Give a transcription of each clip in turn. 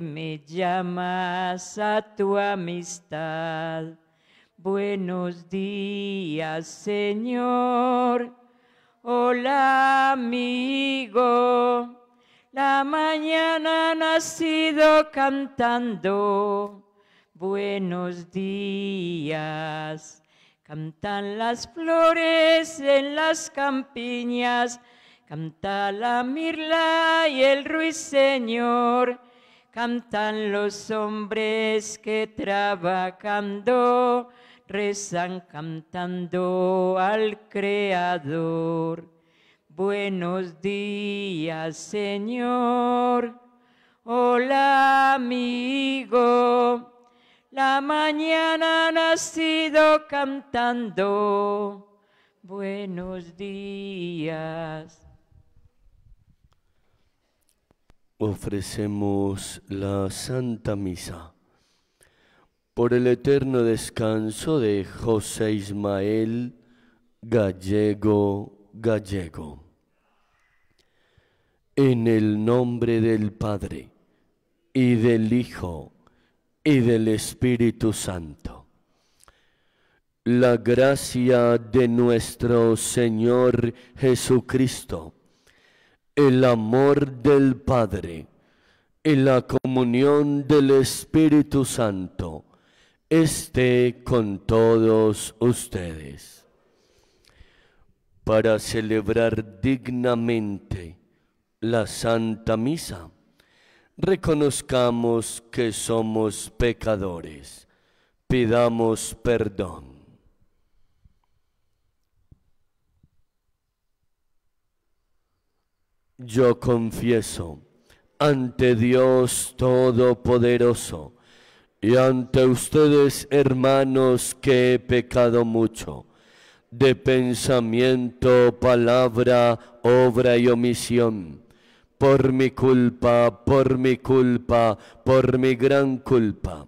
me llamas a tu amistad. Buenos días, Señor. Hola, amigo. La mañana ha nacido cantando. Buenos días. Cantan las flores en las campiñas. Canta la mirla y el ruiseñor. Cantan los hombres que trabajando, rezan cantando al Creador. Buenos días, Señor. Hola, amigo. La mañana ha nacido cantando. Buenos días. ofrecemos la Santa Misa. Por el eterno descanso de José Ismael Gallego Gallego. En el nombre del Padre, y del Hijo, y del Espíritu Santo. La gracia de nuestro Señor Jesucristo el amor del Padre y la comunión del Espíritu Santo esté con todos ustedes. Para celebrar dignamente la Santa Misa, reconozcamos que somos pecadores, pidamos perdón. yo confieso ante Dios Todopoderoso y ante ustedes, hermanos, que he pecado mucho de pensamiento, palabra, obra y omisión. Por mi culpa, por mi culpa, por mi gran culpa.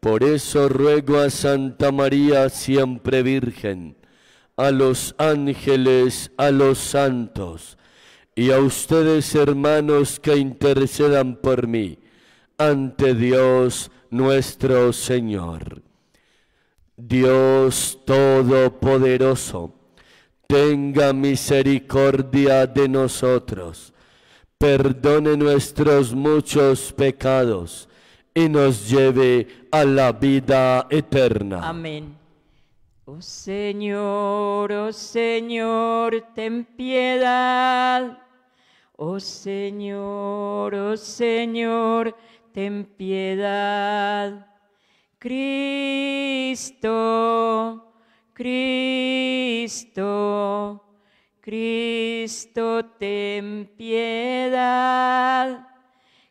Por eso ruego a Santa María siempre Virgen, a los ángeles, a los santos, y a ustedes hermanos que intercedan por mí ante Dios nuestro Señor. Dios Todopoderoso, tenga misericordia de nosotros, perdone nuestros muchos pecados y nos lleve a la vida eterna. Amén. Oh Señor, oh Señor, ten piedad. Oh Señor, oh Señor, ten piedad. Cristo, Cristo, Cristo, ten piedad.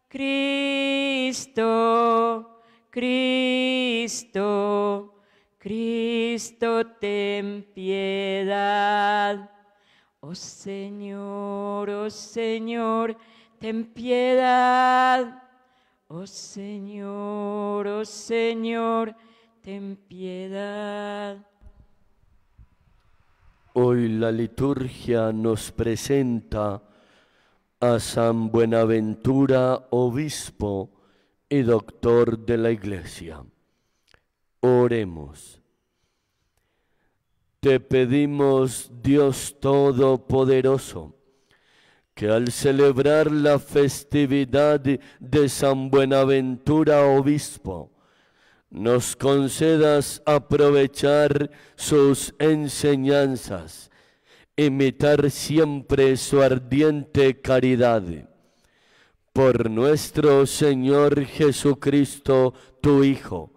Cristo, Cristo, Cristo, ten piedad. Oh Señor, oh Señor, ten piedad. Oh Señor, oh Señor, ten piedad. Hoy la liturgia nos presenta a San Buenaventura, obispo y doctor de la Iglesia. Oremos. Te pedimos, Dios Todopoderoso, que al celebrar la festividad de San Buenaventura Obispo, nos concedas aprovechar sus enseñanzas, imitar siempre su ardiente caridad. Por nuestro Señor Jesucristo, tu Hijo,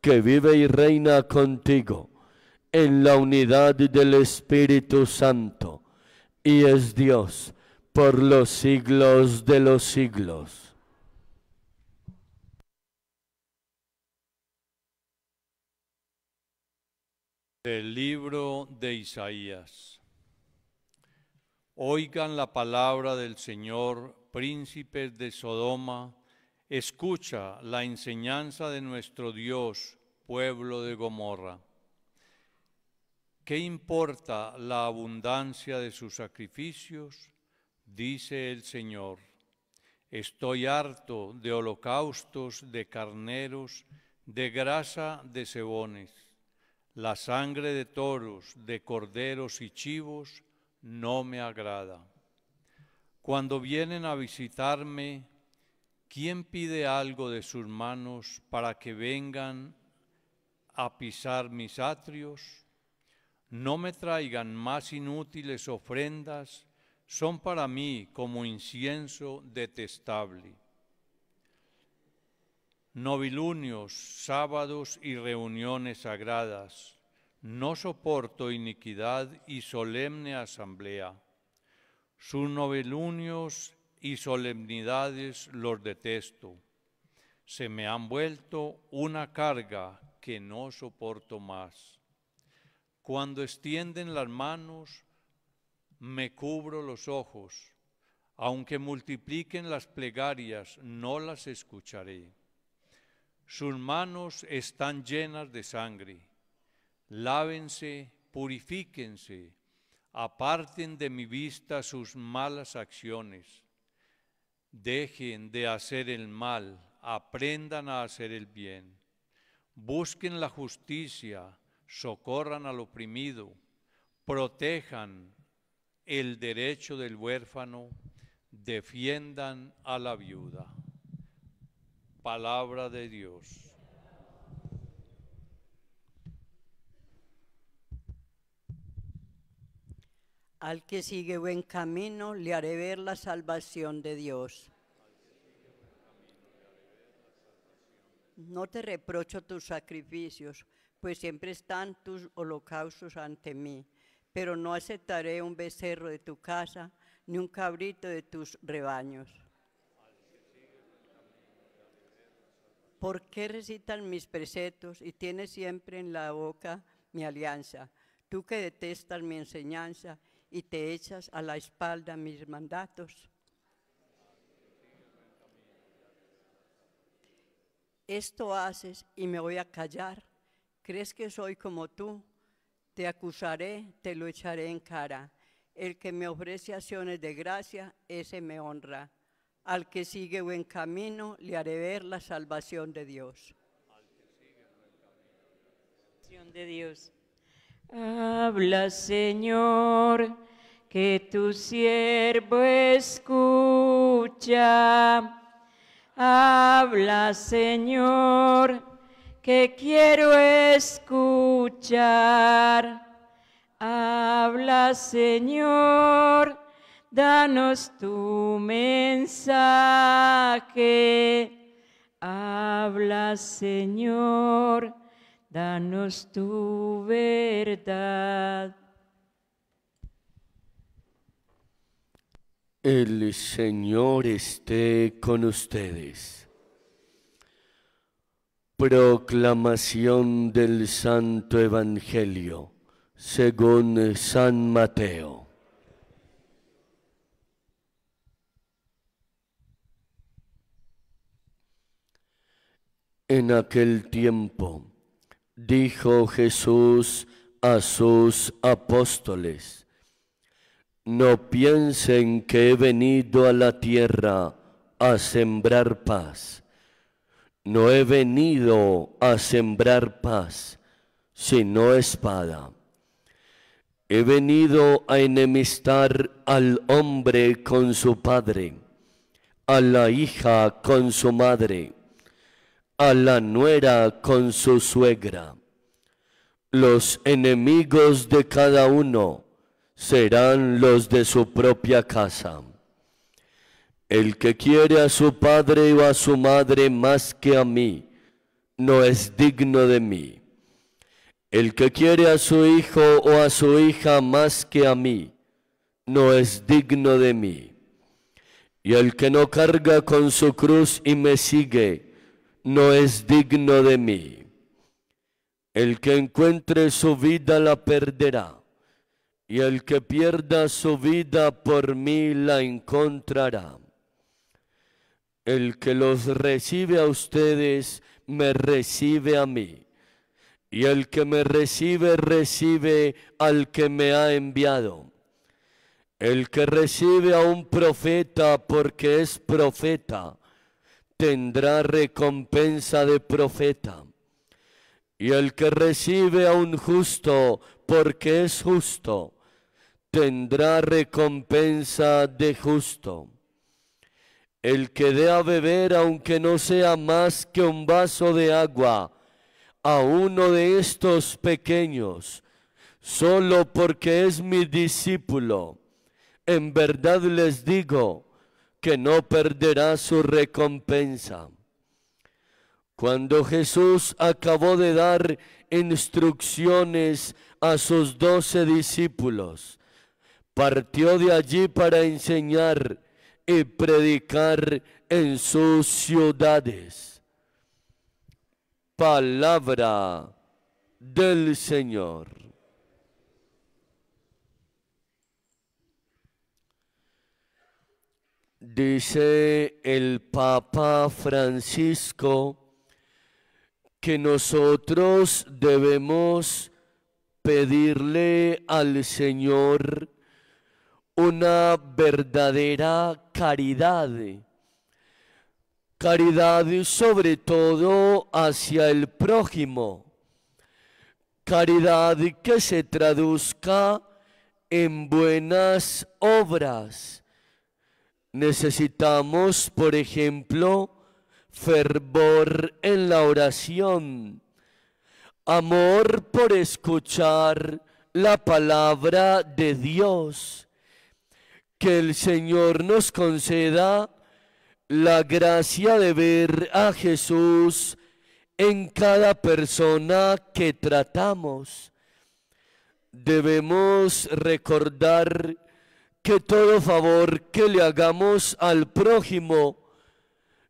que vive y reina contigo en la unidad del Espíritu Santo, y es Dios por los siglos de los siglos. Del libro de Isaías. Oigan la palabra del Señor, príncipes de Sodoma, escucha la enseñanza de nuestro Dios, pueblo de Gomorra. ¿Qué importa la abundancia de sus sacrificios? Dice el Señor, estoy harto de holocaustos, de carneros, de grasa de cebones. La sangre de toros, de corderos y chivos no me agrada. Cuando vienen a visitarme, ¿quién pide algo de sus manos para que vengan a pisar mis atrios? No me traigan más inútiles ofrendas, son para mí como incienso detestable. Novilunios, sábados y reuniones sagradas, no soporto iniquidad y solemne asamblea. Sus novilunios y solemnidades los detesto. Se me han vuelto una carga que no soporto más. Cuando extienden las manos, me cubro los ojos. Aunque multipliquen las plegarias, no las escucharé. Sus manos están llenas de sangre. Lávense, purifíquense, aparten de mi vista sus malas acciones. Dejen de hacer el mal, aprendan a hacer el bien. Busquen la justicia, socorran al oprimido, protejan el derecho del huérfano, defiendan a la viuda. Palabra de Dios. Al que sigue buen camino le haré ver la salvación de Dios. No te reprocho tus sacrificios, pues siempre están tus holocaustos ante mí, pero no aceptaré un becerro de tu casa, ni un cabrito de tus rebaños. ¿Por qué recitan mis preceptos y tienes siempre en la boca mi alianza? Tú que detestas mi enseñanza y te echas a la espalda mis mandatos. Esto haces y me voy a callar ¿Crees que soy como tú? Te acusaré, te lo echaré en cara. El que me ofrece acciones de gracia, ese me honra. Al que sigue buen camino, le haré ver la salvación de Dios. De Dios. Habla, Señor, que tu siervo escucha. Habla, Señor que quiero escuchar. Habla, Señor, danos tu mensaje. Habla, Señor, danos tu verdad. El Señor esté con ustedes Proclamación del Santo Evangelio según San Mateo. En aquel tiempo dijo Jesús a sus apóstoles, no piensen que he venido a la tierra a sembrar paz no he venido a sembrar paz, sino espada. He venido a enemistar al hombre con su padre, a la hija con su madre, a la nuera con su suegra. Los enemigos de cada uno serán los de su propia casa. El que quiere a su padre o a su madre más que a mí, no es digno de mí. El que quiere a su hijo o a su hija más que a mí, no es digno de mí. Y el que no carga con su cruz y me sigue, no es digno de mí. El que encuentre su vida la perderá, y el que pierda su vida por mí la encontrará. El que los recibe a ustedes, me recibe a mí. Y el que me recibe, recibe al que me ha enviado. El que recibe a un profeta porque es profeta, tendrá recompensa de profeta. Y el que recibe a un justo porque es justo, tendrá recompensa de justo. El que dé a beber, aunque no sea más que un vaso de agua, a uno de estos pequeños, solo porque es mi discípulo, en verdad les digo que no perderá su recompensa. Cuando Jesús acabó de dar instrucciones a sus doce discípulos, partió de allí para enseñar y predicar en sus ciudades. Palabra del Señor. Dice el Papa Francisco que nosotros debemos pedirle al Señor una verdadera caridad. Caridad sobre todo hacia el prójimo. Caridad que se traduzca en buenas obras. Necesitamos, por ejemplo, fervor en la oración, amor por escuchar la palabra de Dios que el Señor nos conceda la gracia de ver a Jesús en cada persona que tratamos. Debemos recordar que todo favor que le hagamos al prójimo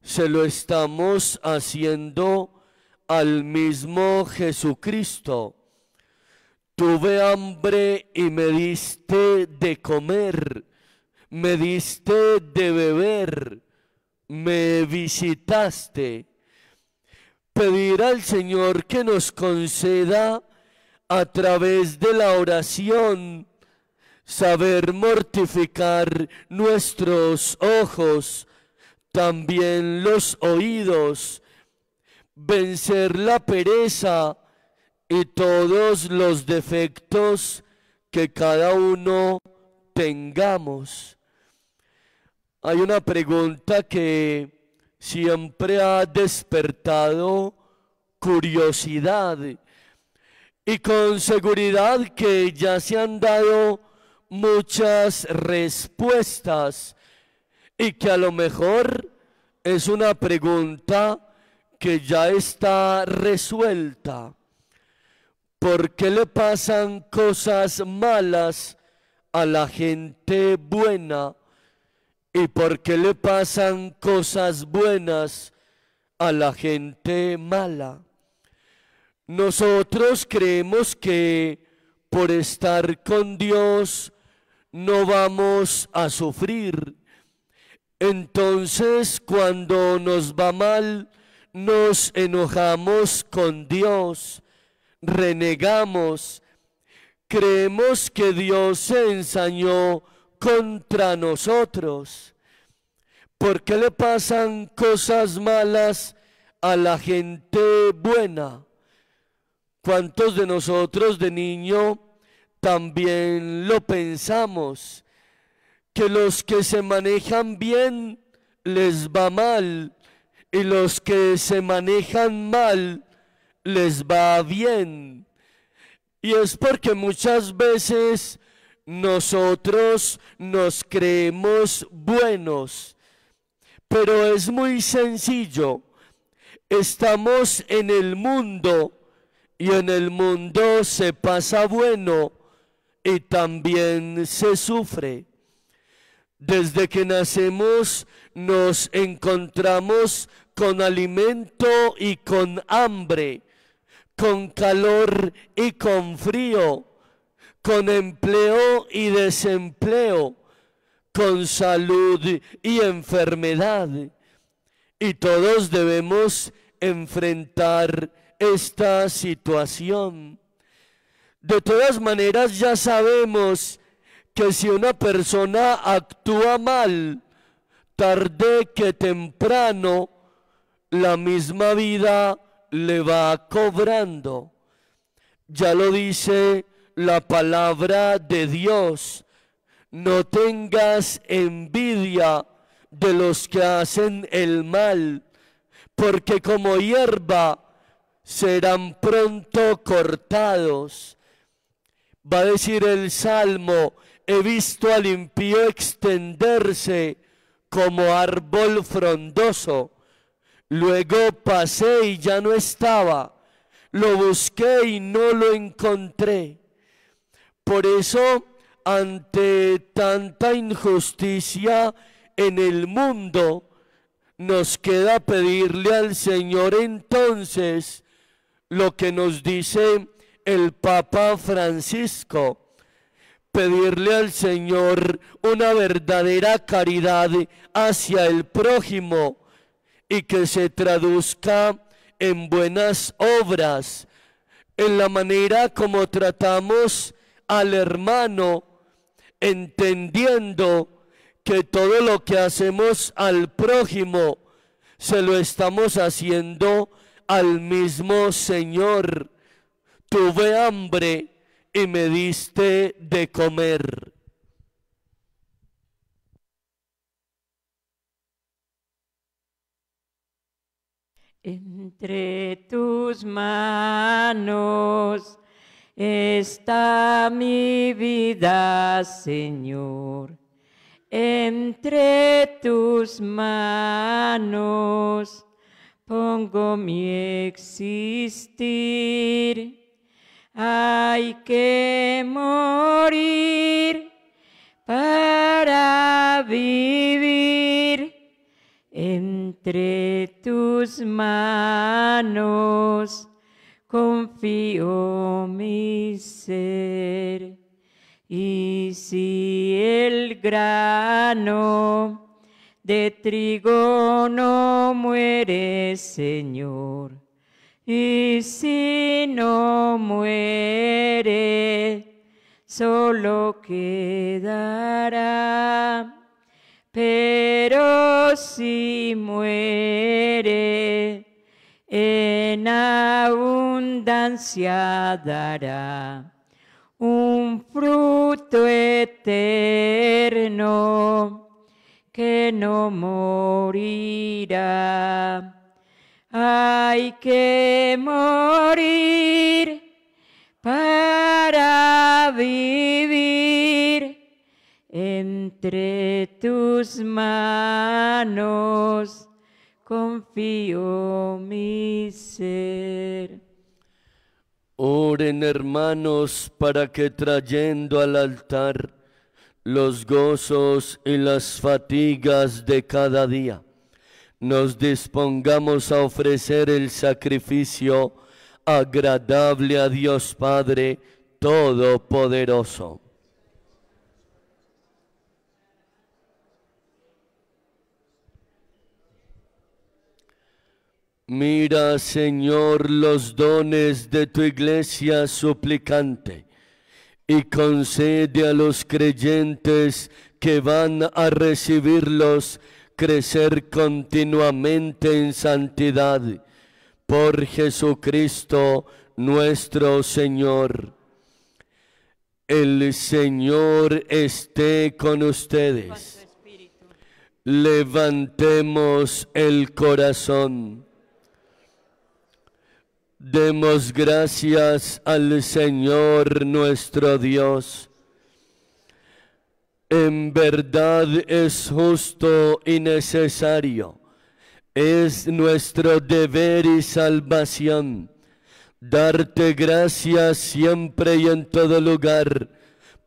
se lo estamos haciendo al mismo Jesucristo. Tuve hambre y me diste de comer me diste de beber, me visitaste. Pedir al Señor que nos conceda a través de la oración saber mortificar nuestros ojos, también los oídos, vencer la pereza y todos los defectos que cada uno tengamos. Hay una pregunta que siempre ha despertado curiosidad y con seguridad que ya se han dado muchas respuestas y que a lo mejor es una pregunta que ya está resuelta. ¿Por qué le pasan cosas malas a la gente buena? y por qué le pasan cosas buenas a la gente mala. Nosotros creemos que por estar con Dios no vamos a sufrir. Entonces cuando nos va mal, nos enojamos con Dios, renegamos, creemos que Dios se ensañó contra nosotros? ¿Por qué le pasan cosas malas a la gente buena? ¿Cuántos de nosotros de niño también lo pensamos? Que los que se manejan bien les va mal y los que se manejan mal les va bien. Y es porque muchas veces nosotros nos creemos buenos, pero es muy sencillo. Estamos en el mundo y en el mundo se pasa bueno y también se sufre. Desde que nacemos nos encontramos con alimento y con hambre, con calor y con frío con empleo y desempleo, con salud y enfermedad. Y todos debemos enfrentar esta situación. De todas maneras ya sabemos que si una persona actúa mal, tarde que temprano, la misma vida le va cobrando. Ya lo dice la palabra de Dios. No tengas envidia de los que hacen el mal, porque como hierba serán pronto cortados. Va a decir el Salmo, he visto al impío extenderse como árbol frondoso. Luego pasé y ya no estaba. Lo busqué y no lo encontré. Por eso, ante tanta injusticia en el mundo, nos queda pedirle al Señor entonces lo que nos dice el Papa Francisco pedirle al Señor una verdadera caridad hacia el prójimo y que se traduzca en buenas obras, en la manera como tratamos al hermano, entendiendo que todo lo que hacemos al prójimo se lo estamos haciendo al mismo Señor. Tuve hambre y me diste de comer. Entre tus manos Está mi vida, Señor, entre tus manos pongo mi existir. Hay que morir para vivir entre tus manos confío mi ser. Y si el grano de trigo no muere, Señor, y si no muere, solo quedará. Pero si muere, en abundancia dará un fruto eterno que no morirá. Hay que morir para vivir entre tus manos confío mi ser. Oren hermanos para que trayendo al altar los gozos y las fatigas de cada día, nos dispongamos a ofrecer el sacrificio agradable a Dios Padre Todopoderoso. Mira, Señor, los dones de tu iglesia suplicante y concede a los creyentes que van a recibirlos crecer continuamente en santidad por Jesucristo nuestro Señor. El Señor esté con ustedes. Levantemos el corazón. Demos gracias al Señor nuestro Dios. En verdad es justo y necesario. Es nuestro deber y salvación darte gracias siempre y en todo lugar.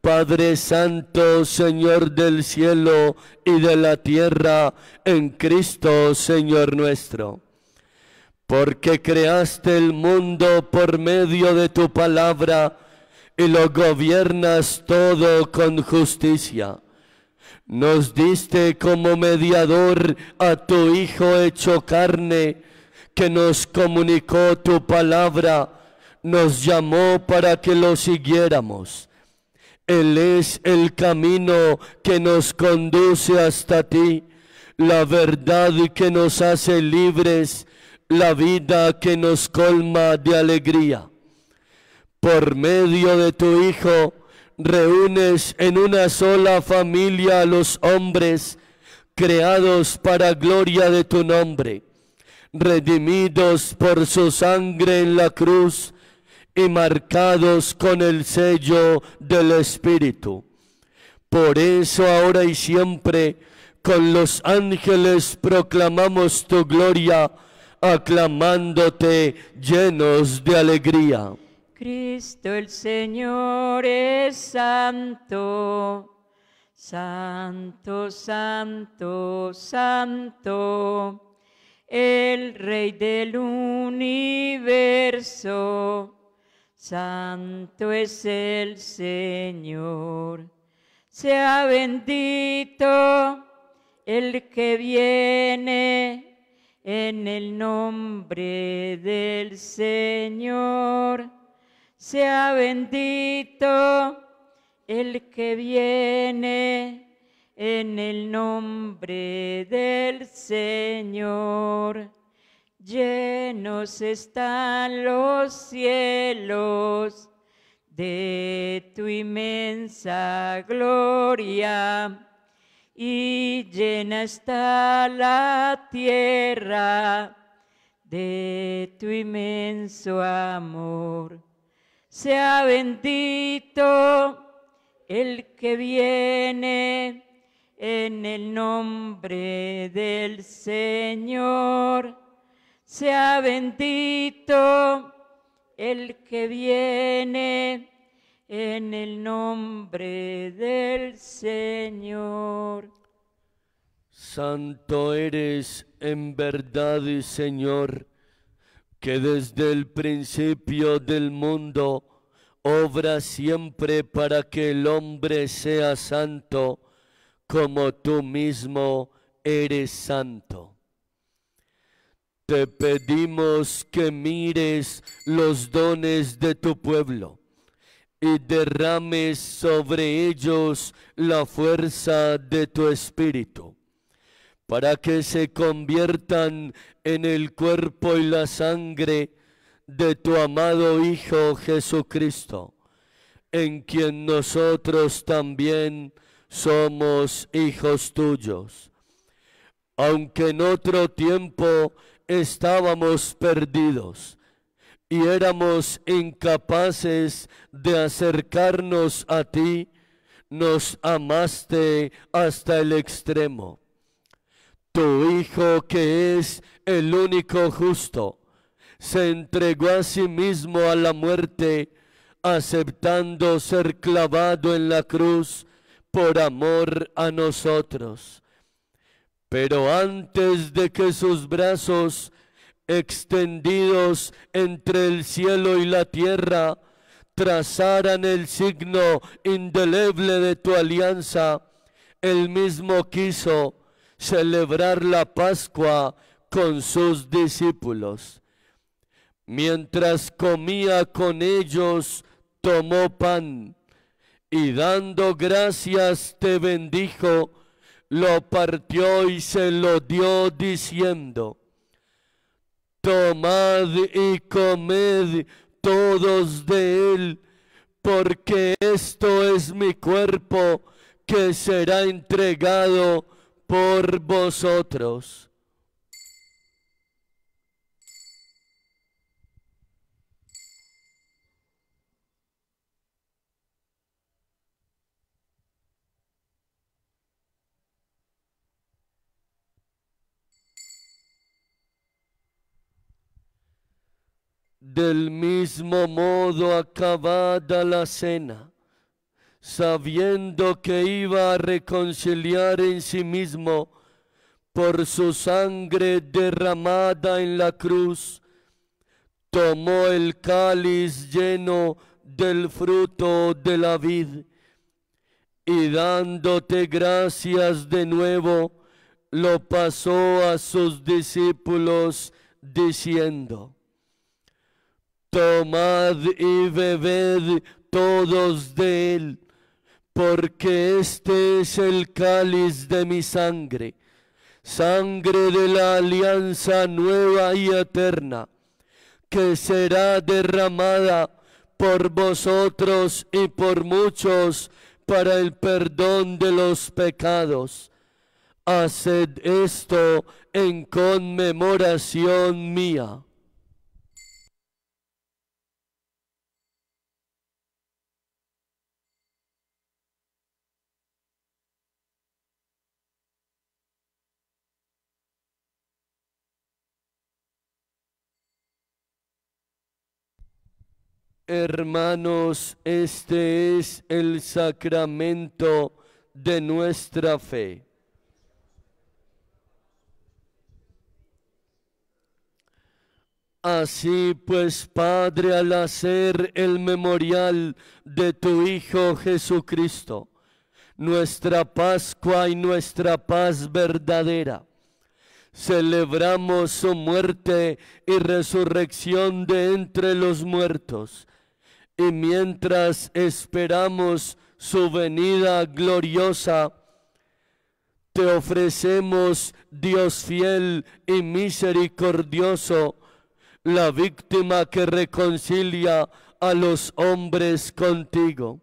Padre Santo, Señor del cielo y de la tierra, en Cristo, Señor nuestro porque creaste el mundo por medio de tu palabra y lo gobiernas todo con justicia. Nos diste como mediador a tu Hijo hecho carne, que nos comunicó tu palabra, nos llamó para que lo siguiéramos. Él es el camino que nos conduce hasta ti, la verdad que nos hace libres la vida que nos colma de alegría. Por medio de tu Hijo, reúnes en una sola familia a los hombres creados para gloria de tu nombre, redimidos por su sangre en la cruz y marcados con el sello del Espíritu. Por eso ahora y siempre, con los ángeles proclamamos tu gloria, aclamándote llenos de alegría. Cristo el Señor es santo, santo, santo, santo, el Rey del universo, santo es el Señor. Sea bendito el que viene en el nombre del Señor. Sea bendito el que viene en el nombre del Señor. Llenos están los cielos de tu inmensa gloria y llena está la tierra de tu inmenso amor. Sea bendito el que viene en el nombre del Señor. Sea bendito el que viene en el nombre del Señor. Santo eres en verdad, Señor, que desde el principio del mundo obra siempre para que el hombre sea santo, como tú mismo eres santo. Te pedimos que mires los dones de tu pueblo y derrames sobre ellos la fuerza de tu espíritu, para que se conviertan en el cuerpo y la sangre de tu amado Hijo Jesucristo, en quien nosotros también somos hijos tuyos. Aunque en otro tiempo estábamos perdidos, y éramos incapaces de acercarnos a ti, nos amaste hasta el extremo. Tu Hijo que es el único justo, se entregó a sí mismo a la muerte, aceptando ser clavado en la cruz por amor a nosotros. Pero antes de que sus brazos extendidos entre el cielo y la tierra, trazaran el signo indeleble de tu alianza, él mismo quiso celebrar la Pascua con sus discípulos. Mientras comía con ellos, tomó pan y dando gracias te bendijo, lo partió y se lo dio diciendo, Tomad y comed todos de él, porque esto es mi cuerpo que será entregado por vosotros. Del mismo modo, acabada la cena, sabiendo que iba a reconciliar en sí mismo por su sangre derramada en la cruz, tomó el cáliz lleno del fruto de la vid y dándote gracias de nuevo, lo pasó a sus discípulos diciendo, Tomad y bebed todos de él, porque este es el cáliz de mi sangre, sangre de la alianza nueva y eterna, que será derramada por vosotros y por muchos para el perdón de los pecados. Haced esto en conmemoración mía. Hermanos, este es el sacramento de nuestra fe. Así pues, Padre, al hacer el memorial de tu Hijo Jesucristo, nuestra Pascua y nuestra paz verdadera, celebramos su muerte y resurrección de entre los muertos y mientras esperamos su venida gloriosa, te ofrecemos, Dios fiel y misericordioso, la víctima que reconcilia a los hombres contigo.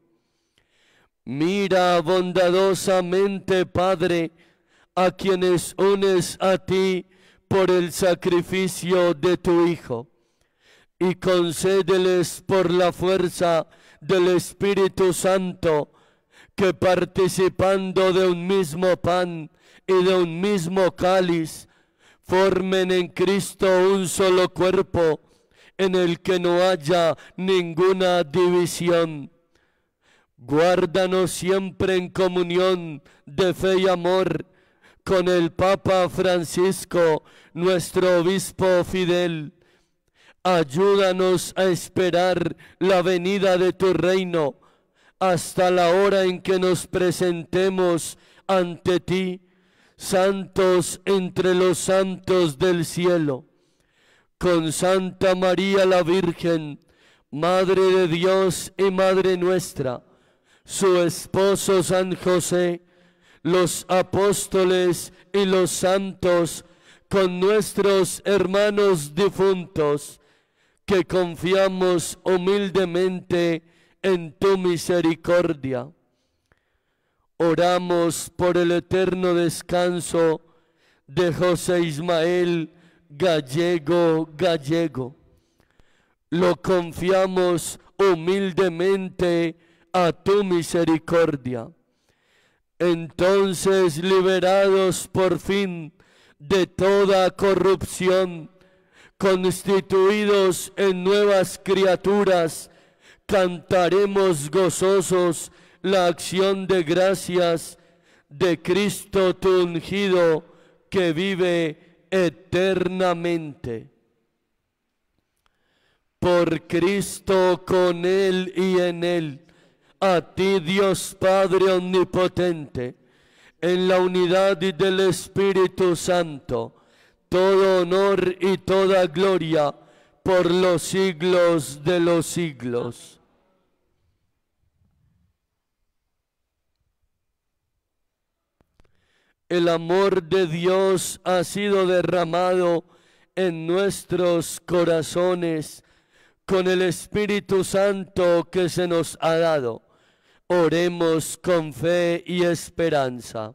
Mira bondadosamente, Padre, a quienes unes a ti por el sacrificio de tu Hijo y concédeles por la fuerza del Espíritu Santo que participando de un mismo pan y de un mismo cáliz, formen en Cristo un solo cuerpo en el que no haya ninguna división. Guárdanos siempre en comunión de fe y amor con el Papa Francisco, nuestro obispo fidel Ayúdanos a esperar la venida de tu reino hasta la hora en que nos presentemos ante ti, santos entre los santos del cielo. Con Santa María la Virgen, Madre de Dios y Madre nuestra, su esposo San José, los apóstoles y los santos, con nuestros hermanos difuntos, que confiamos humildemente en tu misericordia. Oramos por el eterno descanso de José Ismael Gallego Gallego. Lo confiamos humildemente a tu misericordia. Entonces, liberados por fin de toda corrupción, constituidos en nuevas criaturas, cantaremos gozosos la acción de gracias de Cristo tu ungido que vive eternamente. Por Cristo con Él y en Él, a ti Dios Padre Omnipotente, en la unidad del Espíritu Santo, todo honor y toda gloria por los siglos de los siglos. El amor de Dios ha sido derramado en nuestros corazones con el Espíritu Santo que se nos ha dado. Oremos con fe y esperanza.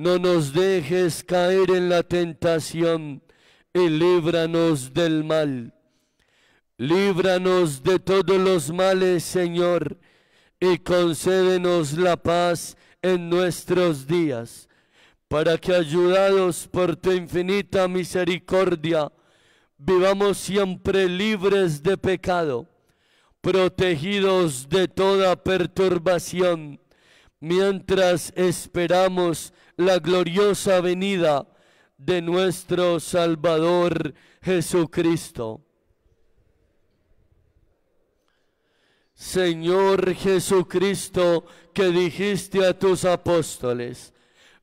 no nos dejes caer en la tentación y líbranos del mal. Líbranos de todos los males, Señor, y concédenos la paz en nuestros días, para que ayudados por tu infinita misericordia, vivamos siempre libres de pecado, protegidos de toda perturbación, mientras esperamos la gloriosa venida de nuestro Salvador Jesucristo. Señor Jesucristo, que dijiste a tus apóstoles,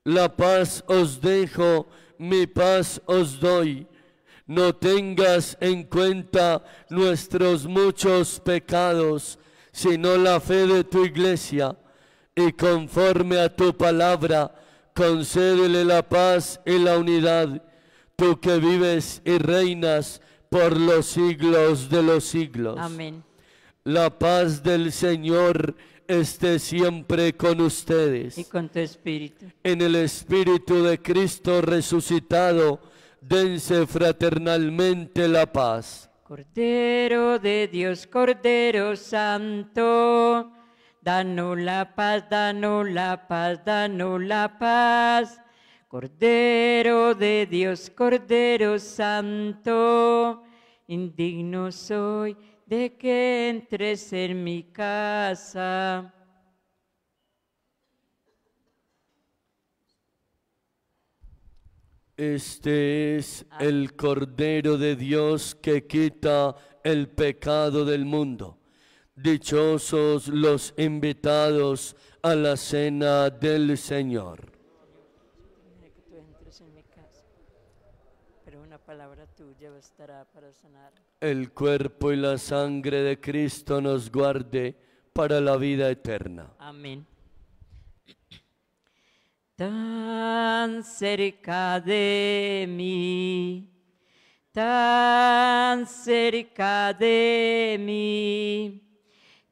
la paz os dejo, mi paz os doy. No tengas en cuenta nuestros muchos pecados, sino la fe de tu iglesia, y conforme a tu palabra, concédele la paz y la unidad, tú que vives y reinas por los siglos de los siglos. Amén. La paz del Señor esté siempre con ustedes. Y con tu espíritu. En el espíritu de Cristo resucitado, dense fraternalmente la paz. Cordero de Dios, Cordero Santo Danos la paz, danos la paz, danos la paz. Cordero de Dios, Cordero Santo, indigno soy de que entres en mi casa. Este es el Cordero de Dios que quita el pecado del mundo. Dichosos los invitados a la cena del Señor. pero una palabra tuya bastará para sanar. El cuerpo y la sangre de Cristo nos guarde para la vida eterna. Amén. Tan cerca de mí, tan cerca de mí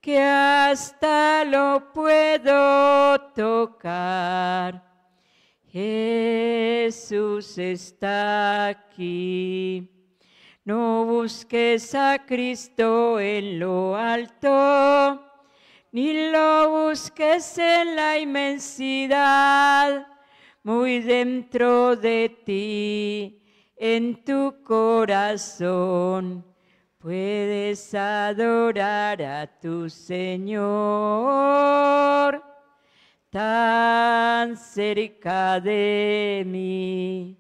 que hasta lo puedo tocar. Jesús está aquí. No busques a Cristo en lo alto, ni lo busques en la inmensidad, muy dentro de ti, en tu corazón. Puedes adorar a tu Señor tan cerca de mí,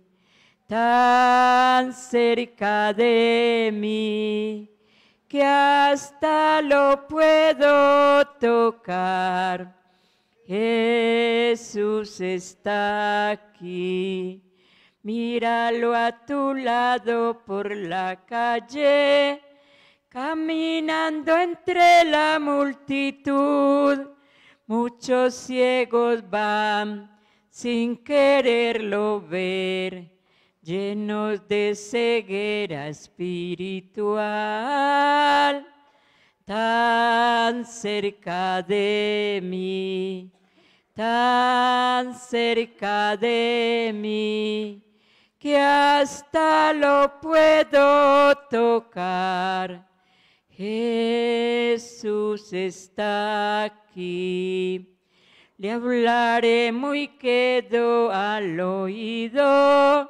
tan cerca de mí, que hasta lo puedo tocar. Jesús está aquí. Míralo a tu lado por la calle Caminando entre la multitud, muchos ciegos van sin quererlo ver, llenos de ceguera espiritual, tan cerca de mí, tan cerca de mí, que hasta lo puedo tocar Jesús está aquí. Le hablaré muy quedo al oído.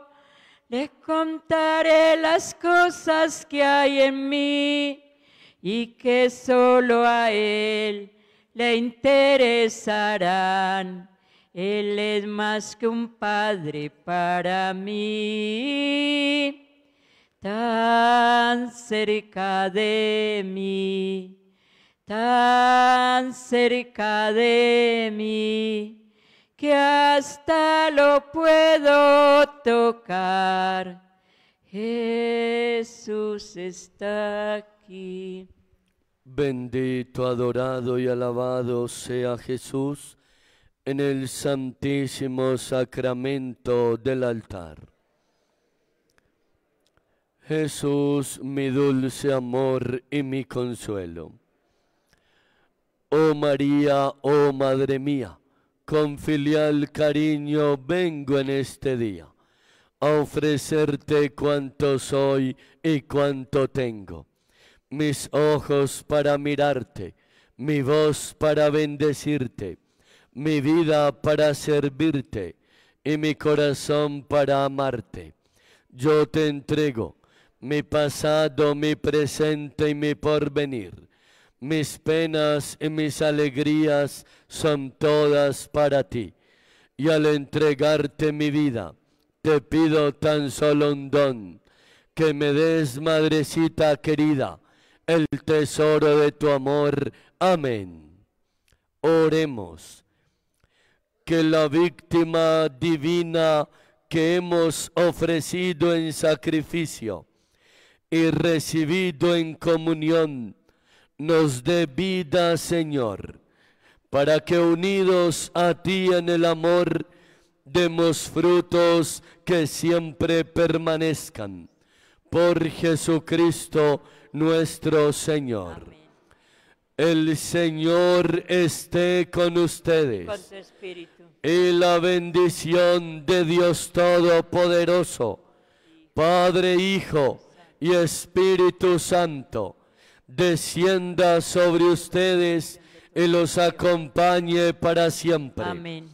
Le contaré las cosas que hay en mí y que solo a Él le interesarán. Él es más que un padre para mí tan cerca de mí, tan cerca de mí, que hasta lo puedo tocar. Jesús está aquí. Bendito, adorado y alabado sea Jesús en el santísimo sacramento del altar. Jesús, mi dulce amor y mi consuelo. Oh María, oh Madre mía, con filial cariño vengo en este día a ofrecerte cuanto soy y cuanto tengo. Mis ojos para mirarte, mi voz para bendecirte, mi vida para servirte y mi corazón para amarte. Yo te entrego mi pasado, mi presente y mi porvenir. Mis penas y mis alegrías son todas para ti. Y al entregarte mi vida, te pido tan solo un don, que me des, madrecita querida, el tesoro de tu amor. Amén. Oremos. Que la víctima divina que hemos ofrecido en sacrificio y recibido en comunión, nos dé vida, Señor, para que unidos a ti en el amor, demos frutos que siempre permanezcan. Por Jesucristo nuestro Señor. El Señor esté con ustedes. Y la bendición de Dios Todopoderoso, Padre, Hijo y Espíritu Santo, descienda sobre ustedes y los acompañe para siempre. Amén.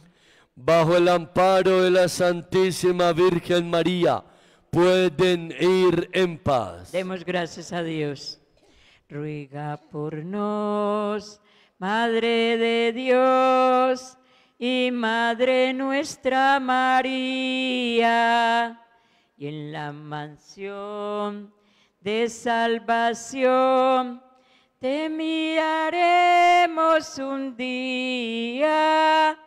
Bajo el amparo de la Santísima Virgen María, pueden ir en paz. Demos gracias a Dios. Ruega por nos, Madre de Dios y Madre nuestra María, y en la mansión de salvación. Te miraremos un día,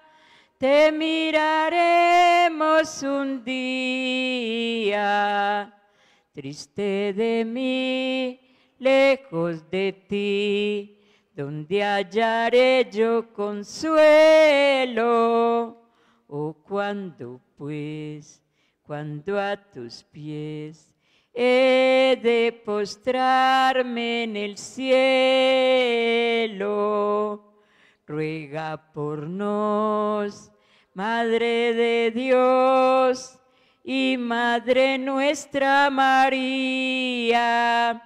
te miraremos un día. Triste de mí, lejos de ti, donde hallaré yo consuelo. Oh, cuando pues, cuando a tus pies He de postrarme en el cielo, ruega por nos, Madre de Dios y Madre nuestra María,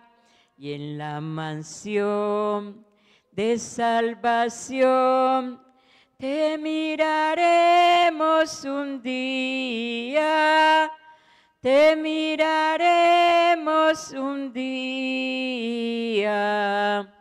y en la mansión de salvación te miraremos un día te miraremos un día